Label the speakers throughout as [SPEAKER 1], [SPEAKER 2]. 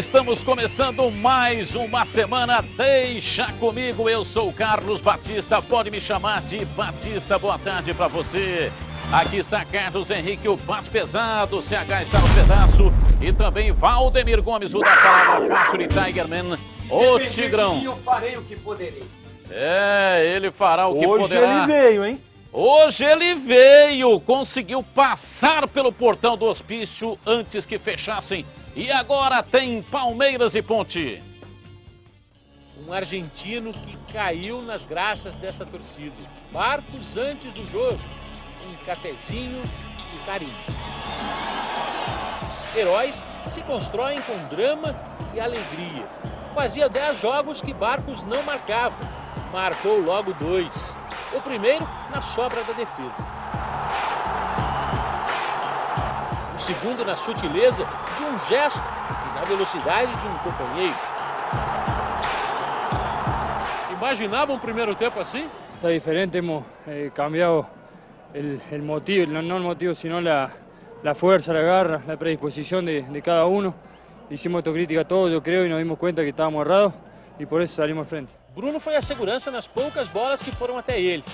[SPEAKER 1] estamos começando mais uma semana. Deixa comigo, eu sou Carlos Batista. Pode me chamar de Batista. Boa tarde para você. Aqui está Carlos Henrique, o bate pesado, CH está no pedaço. E também Valdemir Gomes, o da palavra fácil de Tigerman, o Tigrão. eu
[SPEAKER 2] farei o que poderei.
[SPEAKER 1] É, ele fará o que Hoje poderá. Hoje ele veio, hein? Hoje ele veio, conseguiu passar pelo portão do hospício antes que fechassem. E agora tem Palmeiras e Ponte. Um argentino que caiu nas graças dessa torcida. Barcos antes do jogo. Um cafezinho e carinho. Heróis se constroem com drama e alegria. Fazia 10 jogos que Barcos não marcava. Marcou logo dois. O primeiro na sobra da defesa. O segundo na sutileza de um gesto e na velocidade de um companheiro. Imaginava um primeiro tempo assim?
[SPEAKER 2] Está diferente, hemos eh, cambiado el, el motivo, no, no, el motivo, sino la, la, fuerza, la garra, la predisposición de, de cada uno. Hicimos autocrítica a todos, yo creo, y nos dimos cuenta que estábamos errados e por isso saímos à frente. Bruno
[SPEAKER 1] foi a segurança nas poucas bolas que foram até ele.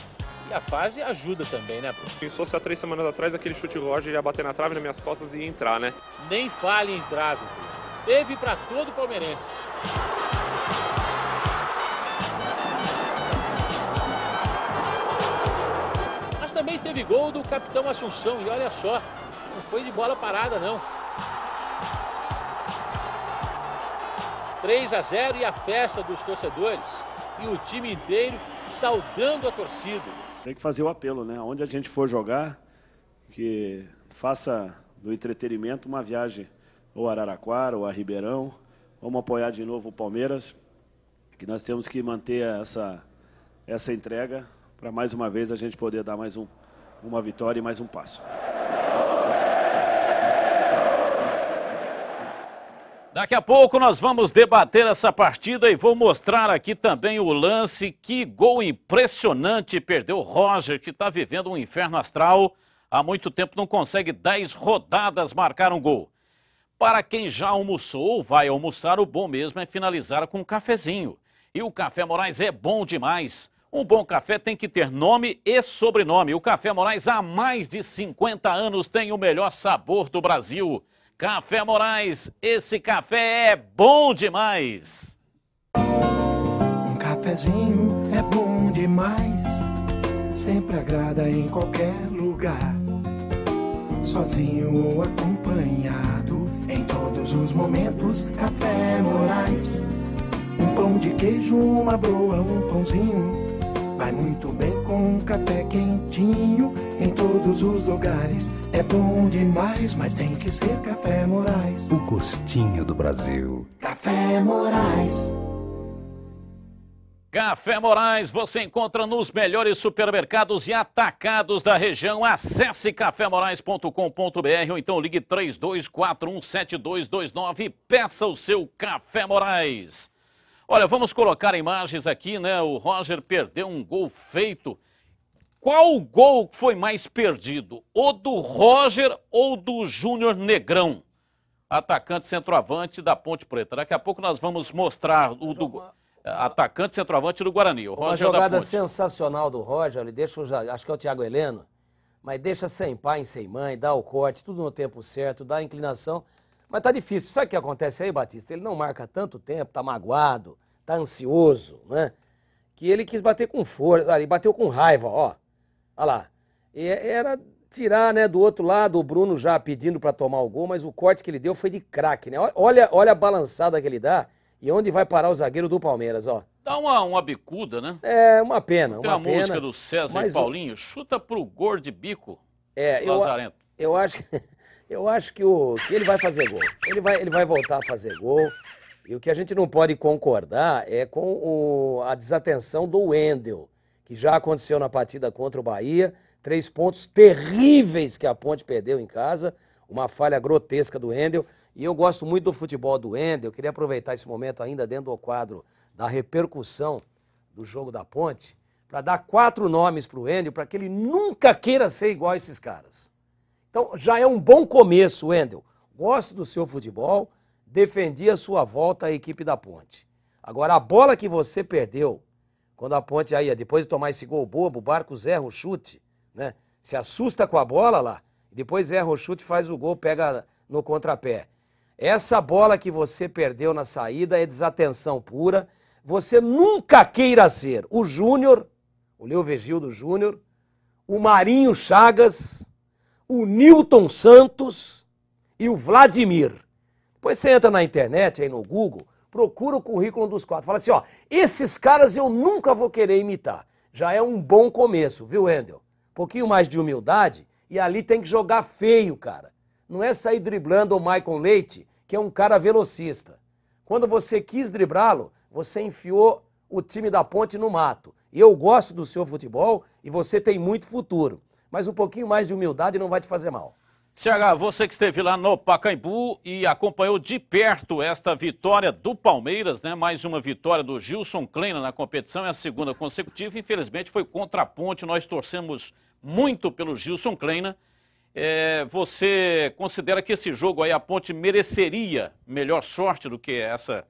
[SPEAKER 1] E a fase ajuda também, né, Bruno? Se fosse há três semanas atrás, aquele chute de Roger ia bater na trave nas minhas costas e ia entrar, né? Nem fale em trave, Teve para todo palmeirense. Mas também teve gol do capitão Assunção. E olha só, não foi de bola parada, não. 3 a 0 e a festa dos torcedores. E o time inteiro saudando a torcida. Tem que fazer o apelo, né? Onde a gente for jogar, que faça do entretenimento uma viagem ou a Araraquara ou a Ribeirão. Vamos apoiar de novo o Palmeiras, que nós temos que manter
[SPEAKER 2] essa, essa entrega para mais uma vez a gente poder dar mais um, uma vitória e mais um passo.
[SPEAKER 1] Daqui a pouco nós vamos debater essa partida e vou mostrar aqui também o lance. Que gol impressionante perdeu Roger, que está vivendo um inferno astral. Há muito tempo não consegue 10 rodadas marcar um gol. Para quem já almoçou ou vai almoçar, o bom mesmo é finalizar com um cafezinho. E o Café Moraes é bom demais. Um bom café tem que ter nome e sobrenome. O Café Moraes há mais de 50 anos tem o melhor sabor do Brasil. Café Moraes, esse café é bom demais.
[SPEAKER 3] Um cafezinho é bom demais, sempre agrada em qualquer lugar. Sozinho ou acompanhado, em todos os momentos, Café Moraes. Um pão de queijo, uma broa, um pãozinho, vai muito bem com um café quentinho em todos os lugares. É bom demais, mas tem que ser Café Moraes.
[SPEAKER 2] O gostinho do Brasil. Café Moraes.
[SPEAKER 1] Café Moraes você encontra nos melhores supermercados e atacados da região. Acesse cafemorais.com.br ou então ligue 32417229 e peça o seu Café Moraes. Olha, vamos colocar imagens aqui, né? O Roger perdeu um gol feito qual gol foi mais perdido? O do Roger ou do Júnior Negrão? Atacante centroavante da Ponte Preta. Daqui a pouco nós vamos mostrar o do atacante centroavante do Guarani. O Roger Uma jogada
[SPEAKER 2] sensacional do Roger, ele deixa, acho que é o Thiago Heleno, mas deixa sem pai, sem mãe, dá o corte, tudo no tempo certo, dá a inclinação. Mas tá difícil. Sabe o que acontece aí, Batista? Ele não marca tanto tempo, tá magoado, tá ansioso, né? Que ele quis bater com força, ele bateu com raiva, ó. Olha lá. E é, era tirar, né, do outro lado, o Bruno já pedindo para tomar o gol, mas o corte que ele deu foi de craque, né? Olha, olha a balançada que ele dá e onde vai parar o zagueiro do Palmeiras, ó. Dá uma, uma bicuda, né? É, uma pena, Tem uma a pena. música do César mas e Paulinho,
[SPEAKER 1] o... chuta pro gol de bico,
[SPEAKER 2] é, eu, Eu acho, eu acho que, o, que ele vai fazer gol. Ele vai, ele vai voltar a fazer gol. E o que a gente não pode concordar é com o, a desatenção do Wendel que já aconteceu na partida contra o Bahia, três pontos terríveis que a Ponte perdeu em casa, uma falha grotesca do Endel. E eu gosto muito do futebol do Endel, queria aproveitar esse momento ainda dentro do quadro da repercussão do jogo da Ponte, para dar quatro nomes para o Endel, para que ele nunca queira ser igual a esses caras. Então já é um bom começo, Endel. Gosto do seu futebol, defendi a sua volta à equipe da Ponte. Agora, a bola que você perdeu quando a ponte aí, depois de tomar esse gol bobo, o Barcos erra o chute, né? Se assusta com a bola lá, depois erra o chute, faz o gol, pega no contrapé. Essa bola que você perdeu na saída é desatenção pura. Você nunca queira ser o Júnior, o Leo Vegildo Júnior, o Marinho Chagas, o Newton Santos e o Vladimir. Depois você entra na internet, aí no Google, procura o currículo dos quatro. Fala assim, ó, esses caras eu nunca vou querer imitar. Já é um bom começo, viu, Wendel? pouquinho mais de humildade e ali tem que jogar feio, cara. Não é sair driblando o Michael Leite, que é um cara velocista. Quando você quis driblá-lo, você enfiou o time da ponte no mato. Eu gosto do seu futebol e você tem muito futuro. Mas um pouquinho mais de humildade não vai te fazer mal.
[SPEAKER 1] CH, você que esteve lá no Pacaembu e acompanhou de perto esta vitória do Palmeiras, né? Mais uma vitória do Gilson Kleina na competição, é a segunda consecutiva. Infelizmente foi contra a ponte, nós torcemos muito pelo Gilson Kleina. É, você considera que esse jogo aí a ponte mereceria melhor sorte do que essa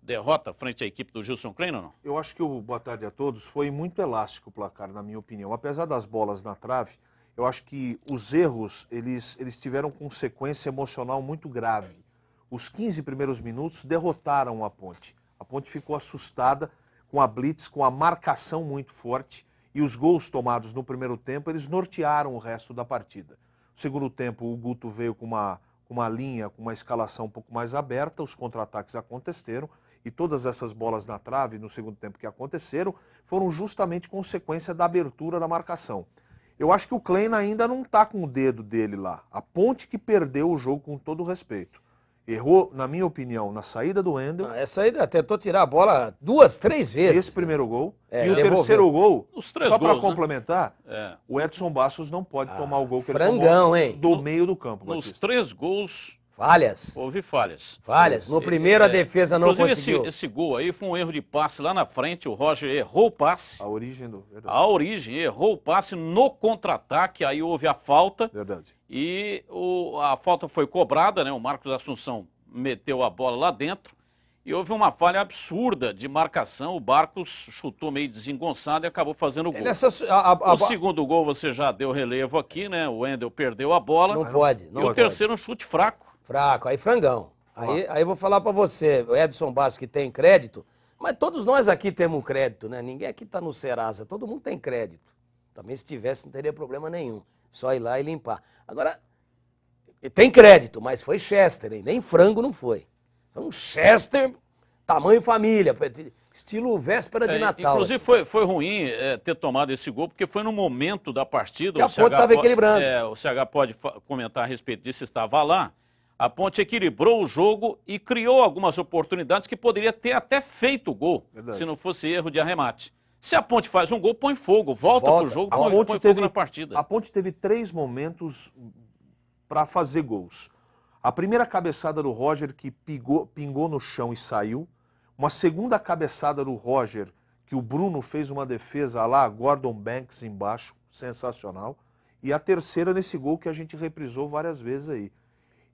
[SPEAKER 1] derrota frente à equipe do Gilson Kleina ou não?
[SPEAKER 3] Eu acho que o boa tarde a todos foi muito elástico o placar, na minha opinião. Apesar das bolas na trave, eu acho que os erros eles, eles tiveram consequência emocional muito grave. Os 15 primeiros minutos derrotaram a Ponte. A Ponte ficou assustada com a blitz, com a marcação muito forte e os gols tomados no primeiro tempo eles nortearam o resto da partida. No segundo tempo, o Guto veio com uma, com uma linha, com uma escalação um pouco mais aberta, os contra-ataques aconteceram e todas essas bolas na trave no segundo tempo que aconteceram foram justamente consequência da abertura da marcação. Eu acho que o Kleina ainda não está com o dedo dele lá. A ponte que perdeu o jogo com todo respeito. Errou, na minha opinião, na saída do Endel. Ah, essa saída tentou tirar a bola duas, três vezes. Esse né? primeiro gol. É, e o devolveu. terceiro gol, só para né? complementar, né? é. o Edson Bastos não pode ah, tomar o gol que frangão, ele tomou hein? do meio do campo. Nos
[SPEAKER 1] Batista. três gols, Falhas. Houve falhas. Falhas. No primeiro, a é, é. defesa não inclusive conseguiu. Esse, esse gol aí foi um erro de passe lá na frente. O Roger errou o passe. A origem do. Verdade. A origem, errou o passe no contra-ataque. Aí houve a falta. Verdade. E o, a falta foi cobrada, né? O Marcos Assunção meteu a bola lá dentro. E houve uma falha absurda de marcação. O Barcos chutou meio desengonçado e acabou fazendo o é gol. Nessa, a, a, o segundo gol você já deu relevo aqui, né?
[SPEAKER 2] O Wendel perdeu a bola. Não pode. Não e o pode. terceiro um chute fraco. Fraco, aí frangão. Aí, aí eu vou falar para você, o Edson Basso que tem crédito, mas todos nós aqui temos crédito, né? Ninguém aqui está no Serasa, todo mundo tem crédito. Também se tivesse não teria problema nenhum, só ir lá e limpar. Agora, tem crédito, mas foi Chester, hein? nem frango não foi. Foi um Chester tamanho família, estilo véspera de é, Natal. Inclusive assim.
[SPEAKER 1] foi, foi ruim é, ter tomado esse gol, porque foi no momento da partida. Que a ponta estava equilibrando. É, o CH pode comentar a respeito disso, estava lá. A Ponte equilibrou o jogo e criou algumas oportunidades que poderia ter até feito o gol, Verdade. se não fosse erro de arremate. Se a Ponte faz um gol, põe fogo, volta, volta. pro jogo, a põe, Ponte põe teve, fogo na partida. A
[SPEAKER 3] Ponte teve três momentos para fazer gols. A primeira cabeçada do Roger que pingou, pingou no chão e saiu. Uma segunda cabeçada do Roger que o Bruno fez uma defesa lá, Gordon Banks embaixo, sensacional. E a terceira nesse gol que a gente reprisou várias vezes aí.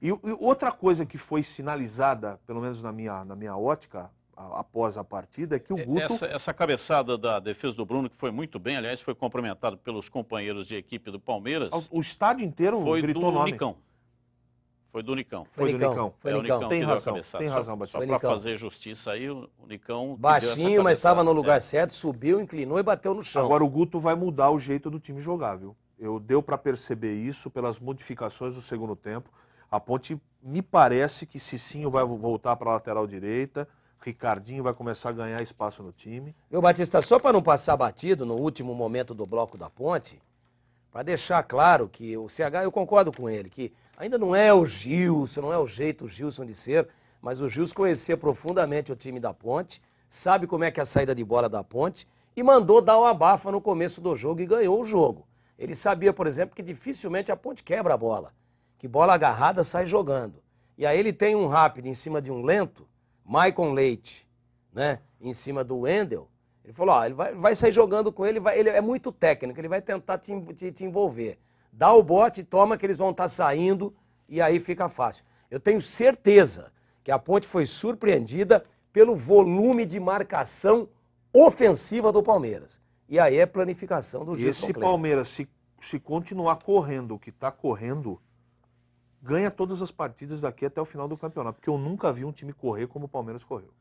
[SPEAKER 3] E, e, outra coisa que foi sinalizada, pelo menos na minha, na minha ótica, a, após a partida, é que o é, Guto... Essa,
[SPEAKER 1] essa, cabeçada da defesa do Bruno, que foi muito bem, aliás, foi cumprimentado pelos companheiros de equipe do Palmeiras. O,
[SPEAKER 2] estádio inteiro foi gritou do nome. Nicão.
[SPEAKER 1] Foi do Nicão. Foi, foi do Nicão. Foi é, Nicão tem razão, deu a Tem razão, Só, para fazer justiça aí, o Nicão... Baixinho, mas estava no é.
[SPEAKER 2] lugar é. certo,
[SPEAKER 3] subiu, inclinou e bateu no chão. Agora o Guto vai mudar o jeito do time jogar, viu? Eu deu para perceber isso pelas modificações do segundo tempo. A Ponte me parece que Cicinho vai voltar para a lateral direita. Ricardinho vai começar a ganhar espaço no time.
[SPEAKER 2] Meu Batista, só para não passar batido no último momento do bloco da ponte, para deixar claro que o CH, eu concordo com ele, que ainda não é o Gilson, não é o jeito o Gilson de ser, mas o Gilson conhecia profundamente o time da ponte, sabe como é que é a saída de bola da ponte e mandou dar o abafa no começo do jogo e ganhou o jogo. Ele sabia, por exemplo, que dificilmente a ponte quebra a bola que bola agarrada sai jogando. E aí ele tem um rápido em cima de um lento, Maicon Leite, né? Em cima do Wendel. Ele falou, ó, ele vai, vai sair jogando com ele, vai, ele é muito técnico, ele vai tentar te, te, te envolver. Dá o bote, toma que eles vão estar tá saindo e aí fica fácil. Eu tenho certeza que a Ponte foi surpreendida pelo volume de marcação ofensiva do Palmeiras. E aí é planificação do Gilson E se Palmeiras se, se continuar correndo
[SPEAKER 3] o que está correndo, ganha todas as partidas daqui até o final do campeonato, porque eu nunca vi um time correr como o Palmeiras correu.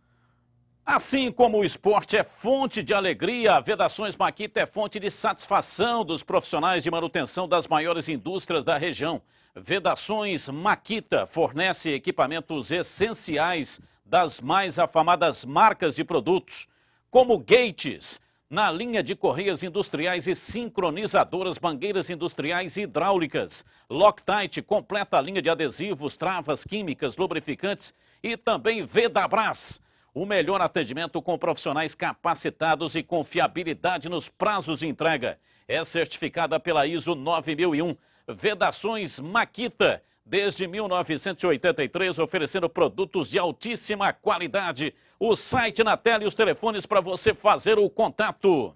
[SPEAKER 1] Assim como o esporte é fonte de alegria, a Vedações Maquita é fonte de satisfação dos profissionais de manutenção das maiores indústrias da região. Vedações Maquita fornece equipamentos essenciais das mais afamadas marcas de produtos, como gates, na linha de correias industriais e sincronizadoras, mangueiras industriais e hidráulicas. Loctite completa a linha de adesivos, travas químicas, lubrificantes e também Vedabras. O melhor atendimento com profissionais capacitados e confiabilidade nos prazos de entrega. É certificada pela ISO 9001. Vedações Maquita, desde 1983, oferecendo produtos de altíssima qualidade o site na tela e os telefones para você fazer o contato.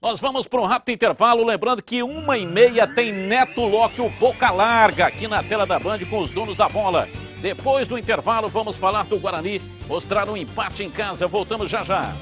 [SPEAKER 1] Nós vamos para um rápido intervalo, lembrando que uma e meia tem Neto Locke, o Boca Larga, aqui na tela da Band com os donos da bola. Depois do intervalo, vamos falar do Guarani, mostrar um empate em casa. Voltamos já já.